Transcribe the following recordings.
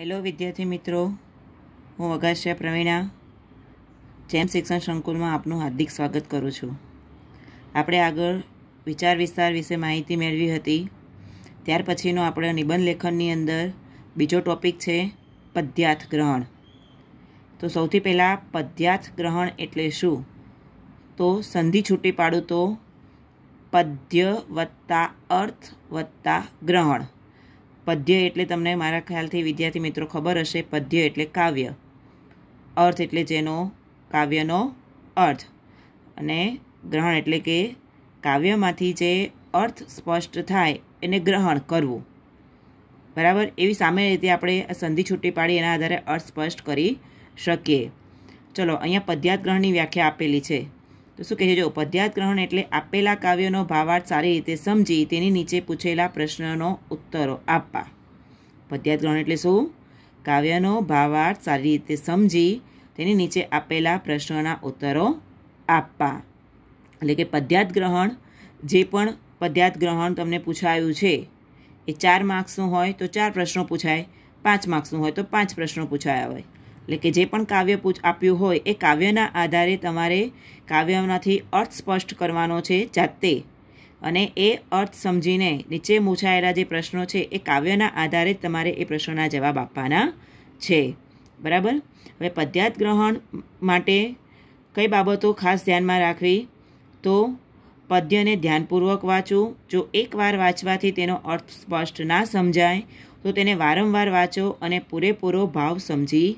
hello વિદ્યાર્થી મિત્રો હું વઘાસિયા પ્રવીણા જેમ શિક્ષણ સંકુલમાં આપનું હાર્દિક સ્વાગત કરું છું આપણે આગળ વિચાર વિસ્તાર વિશે માહિતી મેળવી હતી ત્યાર પછીનો આપણે નિબંધ લેખનની અંદર બીજો ટોપિક છે પદ્યાર્થ ગ્રહણ તો સૌથી પહેલાં પદ્યાર્થ ગ્રહણ એટલે શું તો સંધિ છૂટી પાડું તો પદ્ય વત્તા અર્થ વત્તા ગ્રહણ પદ્ય એટલે તમને મારા ખ્યાલથી વિદ્યાર્થી મિત્રો ખબર હશે પદ્ય એટલે કાવ્ય અર્થ એટલે જેનો કાવ્યનો અર્થ અને ગ્રહણ એટલે કે કાવ્યમાંથી જે અર્થ સ્પષ્ટ થાય એને ગ્રહણ કરવું બરાબર એવી સામે રીતે આપણે સંધિ છૂટી પાડી એના આધારે અર્થ સ્પષ્ટ કરી શકીએ ચલો અહીંયા પદ્યાત ગ્રહણની વ્યાખ્યા આપેલી છે તો શું કહે છે જો પદ્યાત ગ્રહણ એટલે આપેલા કાવ્યનો ભાવાર્થ સારી રીતે સમજી તેની નીચે પૂછેલા પ્રશ્નનો ઉત્તરો આપવા પદ્યાત ગ્રહણ એટલે શું કાવ્યનો ભાવાર્થ સારી રીતે સમજી તેની નીચે આપેલા પ્રશ્નોના ઉત્તરો આપવા એટલે કે પદ્યાત ગ્રહણ જે પણ પદ્યાત ગ્રહણ તમને પૂછાયું છે એ ચાર માર્ક્સનું હોય તો ચાર પ્રશ્નો પૂછાય પાંચ માર્ક્સનું હોય તો પાંચ પ્રશ્નો પૂછાયા હોય એટલે કે જે પણ કાવ્ય પૂછ આપ્યું હોય એ કાવ્યના આધારે તમારે કાવ્યમાંથી અર્થ સ્પષ્ટ કરવાનો છે જાતે અને એ અર્થ સમજીને નીચે મૂછાયેલા જે પ્રશ્નો છે એ કાવ્યના આધારે તમારે એ પ્રશ્નોના જવાબ આપવાના છે બરાબર હવે પદ્યાત ગ્રહણ માટે કઈ બાબતો ખાસ ધ્યાનમાં રાખવી તો પદ્યને ધ્યાનપૂર્વક વાંચવું જો એકવાર વાંચવાથી તેનો અર્થ સ્પષ્ટ ના સમજાય તો તેને વારંવાર વાંચો અને પૂરેપૂરો ભાવ સમજી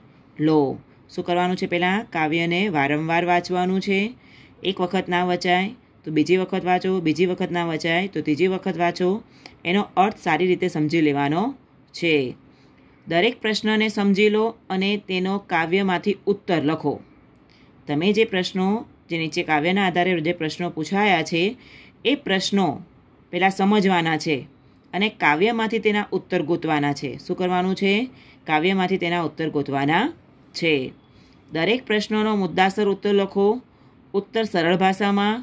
લો શું કરવાનું છે પહેલાં કાવ્યને વારંવાર વાંચવાનું છે એક વખત ના વચાય તો બીજી વખત વાંચો બીજી વખત ના વચાય તો ત્રીજી વખત વાંચો એનો અર્થ સારી રીતે સમજી લેવાનો છે દરેક પ્રશ્નને સમજી લો અને તેનો કાવ્યમાંથી ઉત્તર લખો તમે જે પ્રશ્નો જે નીચે કાવ્યના આધારે જે પ્રશ્નો પૂછાયા છે એ પ્રશ્નો પહેલાં સમજવાના છે અને કાવ્યમાંથી તેના ઉત્તર ગોતવાના છે શું કરવાનું છે કાવ્યમાંથી તેના ઉત્તર ગોતવાના છે દરેક પ્રશ્નોનો મુદ્દાસર ઉત્તર લખો ઉત્તર સરળ ભાષામાં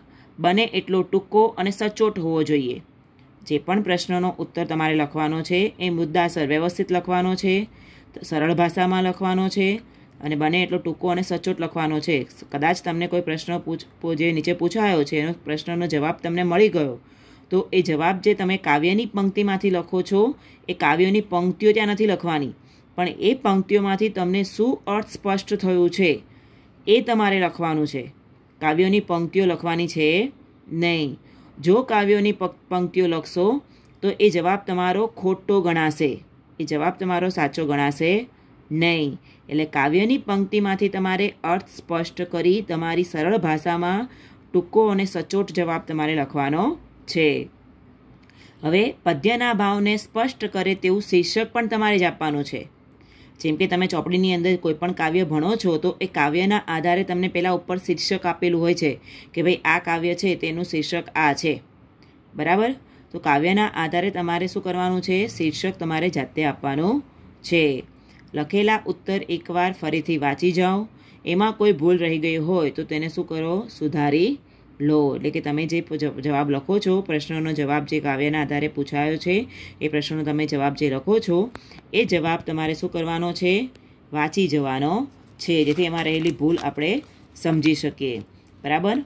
બને એટલો ટૂંકો અને સચોટ હોવો જોઈએ જે પણ પ્રશ્નનો ઉત્તર તમારે લખવાનો છે એ મુદ્દાસર વ્યવસ્થિત લખવાનો છે સરળ ભાષામાં લખવાનો છે અને બને એટલો ટૂંકો અને સચોટ લખવાનો છે કદાચ તમને કોઈ પ્રશ્ન પૂછ જે નીચે પૂછાયો છે એનો પ્રશ્નનો જવાબ તમને મળી ગયો તો એ જવાબ જે તમે કાવ્યની પંક્તિમાંથી લખો છો એ કાવ્યોની પંક્તિઓ ત્યાં નથી લખવાની પણ એ પંક્તિઓમાંથી તમને શું અર્થ સ્પષ્ટ થયું છે એ તમારે લખવાનું છે કાવ્યોની પંક્તિઓ લખવાની છે નહીં જો કાવ્યોની પંક્તિઓ લખશો તો એ જવાબ તમારો ખોટો ગણાશે એ જવાબ તમારો સાચો ગણાશે નહીં એટલે કાવ્યની પંક્તિમાંથી તમારે અર્થ સ્પષ્ટ કરી તમારી સરળ ભાષામાં ટૂંકો અને સચોટ જવાબ તમારે લખવાનો છે હવે પદ્યના ભાવને સ્પષ્ટ કરે તેવું શીર્ષક પણ તમારે જ આપવાનું છે જેમ કે તમે ચોપડીની અંદર કોઈપણ કાવ્ય ભણો છો તો એ કાવ્યના આધારે તમને પહેલાં ઉપર શીર્ષક આપેલું હોય છે કે ભાઈ આ કાવ્ય છે તેનું શીર્ષક આ છે બરાબર તો કાવ્યના આધારે તમારે શું કરવાનું છે શીર્ષક તમારે જાતે આપવાનું છે લખેલા ઉત્તર એકવાર ફરીથી વાંચી જાઓ એમાં કોઈ ભૂલ રહી ગઈ હોય તો તેને શું કરો સુધારી લો એટલે કે તમે જે જવાબ લખો છો પ્રશ્નનો જવાબ જે કાવ્યના આધારે પૂછાયો છે એ પ્રશ્નનો તમે જવાબ જે લખો છો એ જવાબ તમારે શું કરવાનો છે વાંચી જવાનો છે જેથી એમાં રહેલી ભૂલ આપણે સમજી શકીએ બરાબર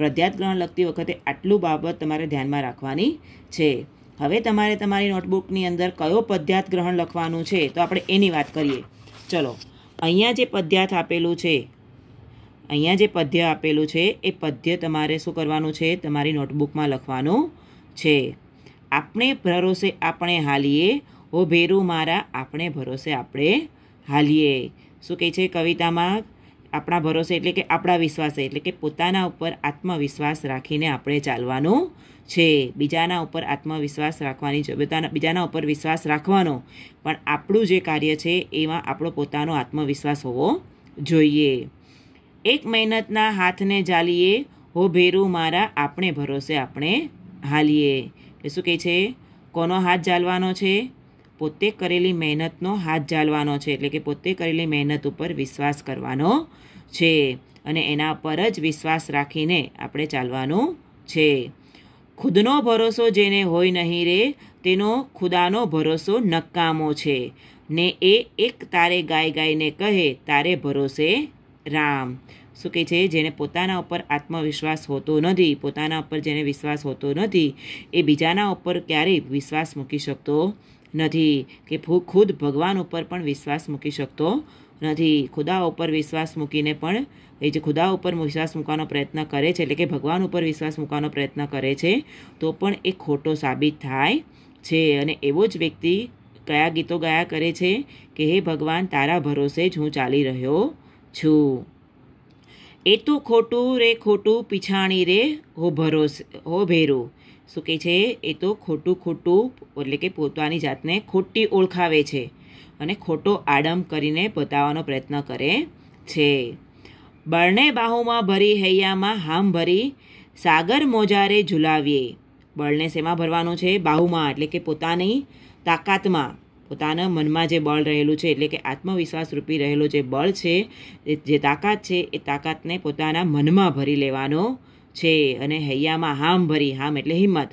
પ્રદ્યાત ગ્રહણ લખતી વખતે આટલું બાબત તમારે ધ્યાનમાં રાખવાની છે હવે તમારે તમારી નોટબુકની અંદર કયો પદ્યાત ગ્રહણ લખવાનું છે તો આપણે એની વાત કરીએ ચલો અહીંયા જે પદ્યાત આપેલું છે અહીંયા જે પદ્ય આપેલું છે એ પદ્ય તમારે શું કરવાનું છે તમારી નોટબુકમાં લખવાનું છે આપણે ભરોસે આપણે હાલીએ હો ભેરુ મારા આપણે ભરોસે આપણે હાલીએ શું કહે છે કવિતામાં આપણા ભરોસે એટલે કે આપણા વિશ્વાસે એટલે કે પોતાના ઉપર આત્મવિશ્વાસ રાખીને આપણે ચાલવાનું છે બીજાના ઉપર આત્મવિશ્વાસ રાખવાની પોતાના બીજાના ઉપર વિશ્વાસ રાખવાનો પણ આપણું જે કાર્ય છે એમાં આપણો પોતાનો આત્મવિશ્વાસ હોવો જોઈએ એક મહેનતના હાથને જાલીએ હો ભેરું મારા આપણે ભરોસે આપણે હાલીએ એ શું કહે છે કોનો હાથ જાલવાનો છે પોતે કરેલી મહેનતનો હાથ જાલવાનો છે એટલે કે પોતે કરેલી મહેનત ઉપર વિશ્વાસ કરવાનો છે અને એના પર જ વિશ્વાસ રાખીને આપણે ચાલવાનું છે ખુદનો ભરોસો જેને હોય નહીં રે તેનો ખુદાનો ભરોસો નકામો છે ને એ એક તારે ગાય ગાઈને કહે તારે ભરોસે રામ શું કહે છે જેને પોતાના ઉપર આત્મવિશ્વાસ હોતો નથી પોતાના ઉપર જેને વિશ્વાસ હોતો નથી એ બીજાના ઉપર ક્યારેય વિશ્વાસ મૂકી શકતો નથી કે ખુદ ભગવાન ઉપર પણ વિશ્વાસ મૂકી શકતો નથી ખુદા ઉપર વિશ્વાસ મૂકીને પણ એ જે ખુદા ઉપર વિશ્વાસ મૂકવાનો પ્રયત્ન કરે છે એટલે કે ભગવાન ઉપર વિશ્વાસ મૂકવાનો પ્રયત્ન કરે છે તો પણ એ ખોટો સાબિત થાય છે અને એવો જ વ્યક્તિ કયા ગીતો ગાયા કરે છે કે હે ભગવાન તારા ભરોસે જ હું ચાલી રહ્યો છું એ તો ખોટું રે ખોટું પીછાણી રે હો ભરોસ હો ભેરું શું કહે છે એ તો ખોટું ખોટું એટલે કે પોતાની જાતને ખોટી ઓળખાવે છે અને ખોટો આડમ કરીને બતાવવાનો પ્રયત્ન કરે છે બળને બાહુમાં ભરી હૈયામાં હામ ભરી સાગર મોજારે ઝુલાવીએ બળને શેમાં ભરવાનું છે બાહુમાં એટલે કે પોતાની તાકાતમાં પોતાના મનમાં જે બળ રહેલું છે એટલે કે આત્મવિશ્વાસ રૂપી રહેલો જે બળ છે જે તાકાત છે એ તાકાતને પોતાના મનમાં ભરી લેવાનો છે અને હૈયામાં હામ ભરી હામ એટલે હિંમત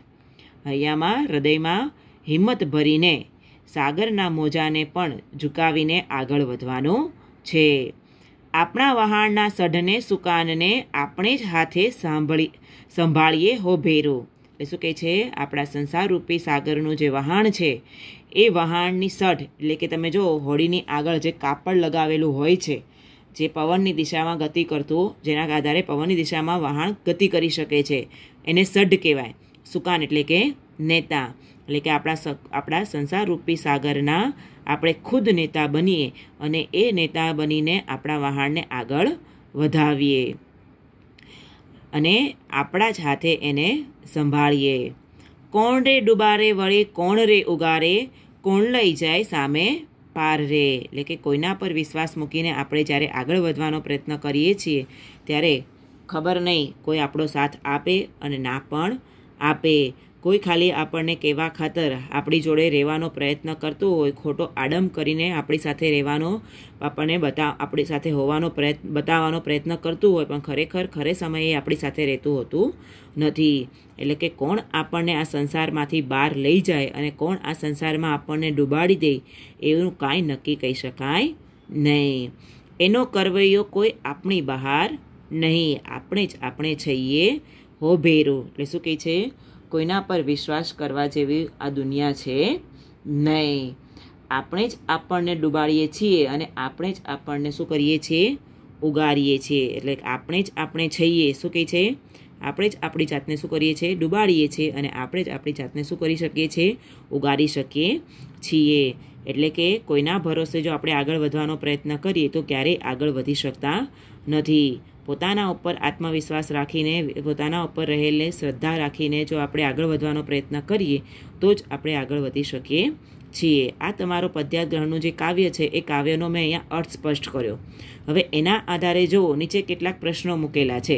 હૈયામાં હૃદયમાં હિંમત ભરીને સાગરના મોજાને પણ ઝુકાવીને આગળ વધવાનો છે આપણા વહાણના સઢને સુકાનને આપણે જ હાથે સાંભળી સંભાળીએ હો ભેરો એટલે શું કહે છે આપણા સંસારરૂપી સાગરનું જે વહાણ છે એ વહાણની સઢ એટલે કે તમે જો હોડીની આગળ જે કાપડ લગાવેલું હોય છે જે પવનની દિશામાં ગતિ કરતું જેના આધારે પવનની દિશામાં વહાણ ગતિ કરી શકે છે એને સઢ કહેવાય સુકાન એટલે કે નેતા એટલે કે આપણા આપણા સંસારરૂપી સાગરના આપણે ખુદ નેતા બનીએ અને એ નેતા બનીને આપણા વહાણને આગળ વધાવીએ અને આપણા જ હાથે એને સંભાળીએ કોણ રે ડુબારે વળે કોણ રે ઉગારે કોણ લઈ જાય સામે પાર રે એટલે કે કોઈના પર વિશ્વાસ મૂકીને આપણે જ્યારે આગળ વધવાનો પ્રયત્ન કરીએ છીએ ત્યારે ખબર નહીં કોઈ આપણો સાથ આપે અને ના પણ આપે કોઈ ખાલી આપણને કેવા ખાતર આપણી જોડે રહેવાનો પ્રયત્ન કરતું હોય ખોટો આડમ કરીને આપણી સાથે રહેવાનો આપણને બતા આપણી સાથે હોવાનો પ્રયત્ન બતાવવાનો પ્રયત્ન કરતું હોય પણ ખરેખર ખરે સમયે આપણી સાથે રહેતું હોતું નથી એટલે કે કોણ આપણને આ સંસારમાંથી બહાર લઈ જાય અને કોણ આ સંસારમાં આપણને ડૂબાડી દે એવું કાંઈ નક્કી કહી શકાય નહીં એનો કરવૈયો કોઈ આપણી બહાર નહીં આપણે જ આપણે જઈએ હો ભેરું એટલે શું કહે છે કોઈના પર વિશ્વાસ કરવા જેવી આ દુનિયા છે નહીં આપણે જ આપણને ડૂબાડીએ છીએ અને આપણે જ આપણને શું કરીએ છીએ ઉગાડીએ છીએ એટલે આપણે જ આપણે છઈએ શું કહે છે આપણે જ આપણી જાતને શું કરીએ છીએ ડૂબાડીએ છીએ અને આપણે જ આપણી જાતને શું કરી શકીએ છીએ ઉગાડી શકીએ છીએ એટલે કે કોઈના ભરોસે જો આપણે આગળ વધવાનો પ્રયત્ન કરીએ તો ક્યારેય આગળ વધી શકતા નથી પોતાના ઉપર આત્મવિશ્વાસ રાખીને પોતાના ઉપર રહેલી શ્રદ્ધા રાખીને જો આપણે આગળ વધવાનો પ્રયત્ન કરીએ તો જ આપણે આગળ વધી શકીએ છીએ આ તમારો પદ્યાગ્રહણનું જે કાવ્ય છે એ કાવ્યનો મેં અહીંયા અર્થ સ્પષ્ટ કર્યો હવે એના આધારે જુઓ નીચે કેટલાક પ્રશ્નો મૂકેલા છે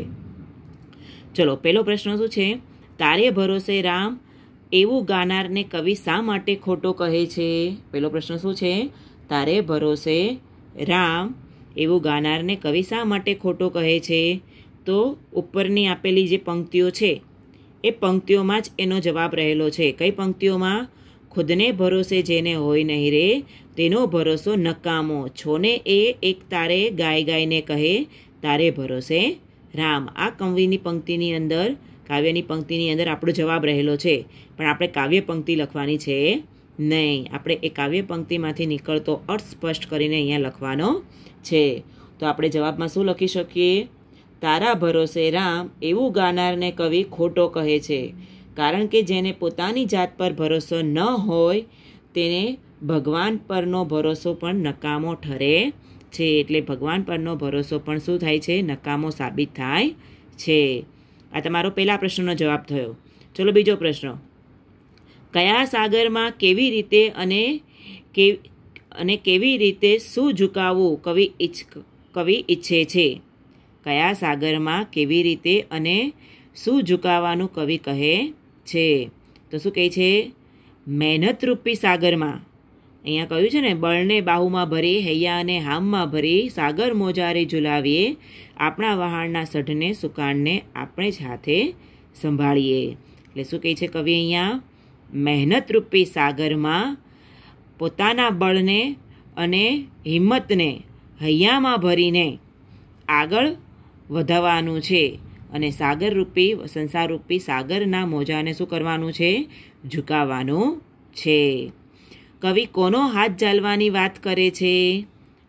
ચલો પહેલો પ્રશ્ન શું છે તારે ભરોસે રામ એવું ગાનારને કવિ શા માટે ખોટો કહે છે પહેલો પ્રશ્ન શું છે તારે ભરોસે રામ એવું ગાનારને કવિ શા માટે ખોટો કહે છે તો ઉપરની આપેલી જે પંક્તિઓ છે એ પંક્તિઓમાં જ એનો જવાબ રહેલો છે કઈ પંક્તિઓમાં ખુદને ભરોસે જેને હોય નહીં રે તેનો ભરોસો નકામો છોને એ એક તારે ગાય ગાયને કહે તારે ભરોસે રામ આ કવિની પંક્તિની અંદર કાવ્યની પંક્તિની અંદર આપણો જવાબ રહેલો છે પણ આપણે કાવ્ય પંક્તિ લખવાની છે નહીં આપણે એ કાવ્ય પંક્તિમાંથી નીકળતો અર્થ સ્પષ્ટ કરીને અહીંયા લખવાનો છે તો આપણે જવાબમાં શું લખી શકીએ તારા ભરોસે રામ એવું ગાનારને કવિ ખોટો કહે છે કારણ કે જેને પોતાની જાત પર ભરોસો ન હોય તેને ભગવાન પરનો ભરોસો પણ નકામો ઠરે છે એટલે ભગવાન પરનો ભરોસો પણ શું થાય છે નકામો સાબિત થાય છે આ તમારો પહેલા પ્રશ્નનો જવાબ થયો ચલો બીજો પ્રશ્ન કયા સાગરમાં કેવી રીતે અને કે અને કેવી રીતે શું ઝુકાવવું કવિ ઈચ્છ કવિ ઈચ્છે છે કયા સાગરમાં કેવી રીતે અને શું ઝુકાવવાનું કવિ કહે છે તો શું કહે છે મહેનતરૂપી સાગરમાં અહીંયા કહ્યું છે ને બળને બાહુમાં ભરી હૈયાને હામમાં ભરી સાગર મોજારે ઝુલાવીએ આપણા વહાણના સઢને સુકાણને આપણે જ હાથે સંભાળીએ એટલે શું કહે છે કવિ અહીંયા મહેનતરૂપી સાગરમાં પોતાના બળને અને હિંમતને હૈયામાં ભરીને આગળ વધાવવાનું છે અને સાગરરૂપી સંસારરૂપી સાગરના મોજાને શું કરવાનું છે ઝુકાવવાનું છે કવિ કોનો હાથ ચાલવાની વાત કરે છે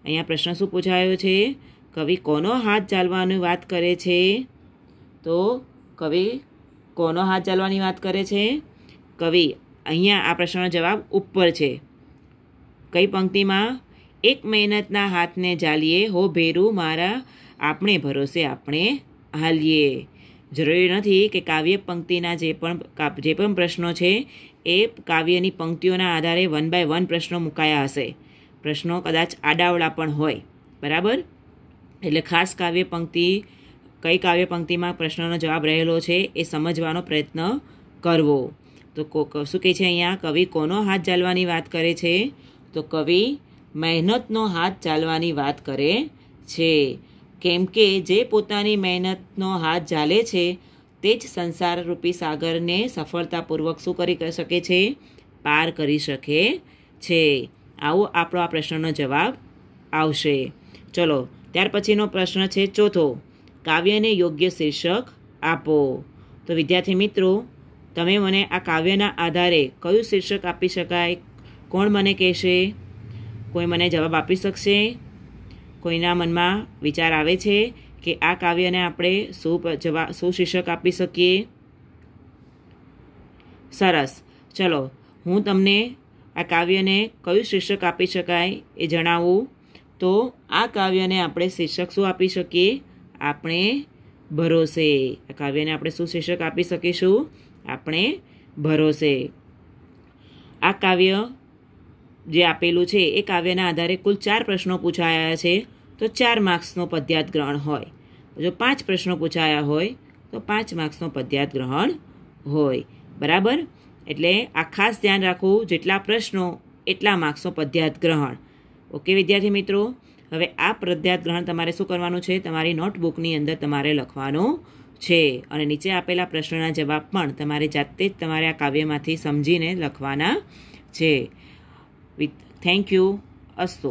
અહીંયા પ્રશ્ન શું પૂછાયો છે કવિ કોનો હાથ ચાલવાની વાત કરે છે તો કવિ કોનો હાથ ચાલવાની વાત કરે છે કવિ અહીંયા આ પ્રશ્નનો જવાબ ઉપર છે કઈ પંક્તિમાં એક મહેનતના હાથને જાલીએ હો ભેરું મારા આપણે ભરોસે આપણે હાલીએ જરૂરી નથી કે કાવ્ય પંક્તિના જે પણ જે પણ પ્રશ્નો છે એ કાવ્યની પંક્તિઓના આધારે વન બાય વન પ્રશ્નો મુકાયા હશે પ્રશ્નો કદાચ આડાવડા પણ હોય બરાબર એટલે ખાસ કાવ્ય પંક્તિ કઈ કાવ્ય પંક્તિમાં પ્રશ્નોનો જવાબ રહેલો છે એ સમજવાનો પ્રયત્ન કરવો તો શું કહે છે અહીંયા કવિ કોનો હાથ ચાલવાની વાત કરે છે તો કવિ મહેનતનો હાથ ચાલવાની વાત કરે છે કેમ કે જે પોતાની મહેનતનો હાથ ઝાલે છે તે જ સંસારરૂપી સાગરને સફળતાપૂર્વક શું કરી શકે છે પાર કરી શકે છે આવો આપણો આ પ્રશ્નનો જવાબ આવશે ચલો ત્યાર પછીનો પ્રશ્ન છે ચોથો કાવ્યને યોગ્ય શીર્ષક આપો તો વિદ્યાર્થી મિત્રો તમે મને આ કાવ્યના આધારે કયું શીર્ષક આપી શકાય કોણ મને કહેશે કોઈ મને જવાબ આપી શકશે કોઈના મનમાં વિચાર આવે છે કે આ કાવ્યને આપણે શું જવા શું શીર્ષક આપી શકીએ સરસ ચલો હું તમને આ કાવ્યને કયું શીર્ષક આપી શકાય એ જણાવું તો આ કાવ્યને આપણે શીર્ષક શું આપી શકીએ આપણે ભરોસે આ કાવ્યને આપણે શું શીર્ષક આપી શકીશું આપણે ભરોસે આ કાવ્ય જે આપેલું છે એ કાવ્યના આધારે કુલ ચાર પ્રશ્નો પૂછાયા છે તો ચાર માર્ક્સનો પદ્યાત ગ્રહણ હોય જો પાંચ પ્રશ્નો પૂછાયા હોય તો પાંચ માર્ક્સનો પદ્યાત ગ્રહણ હોય બરાબર એટલે આ ખાસ ધ્યાન રાખવું જેટલા પ્રશ્નો એટલા માર્ક્સનો પદ્યાત ગ્રહણ ઓકે વિદ્યાર્થી મિત્રો હવે આ પદ્યાત ગ્રહણ તમારે શું કરવાનું છે તમારી નોટબુકની અંદર તમારે લખવાનું છે અને નીચે આપેલા પ્રશ્નના જવાબ પણ તમારે જાતે જ તમારે આ કાવ્યમાંથી સમજીને લખવાના છે વિથ થેન્ક યુ અસ્તુ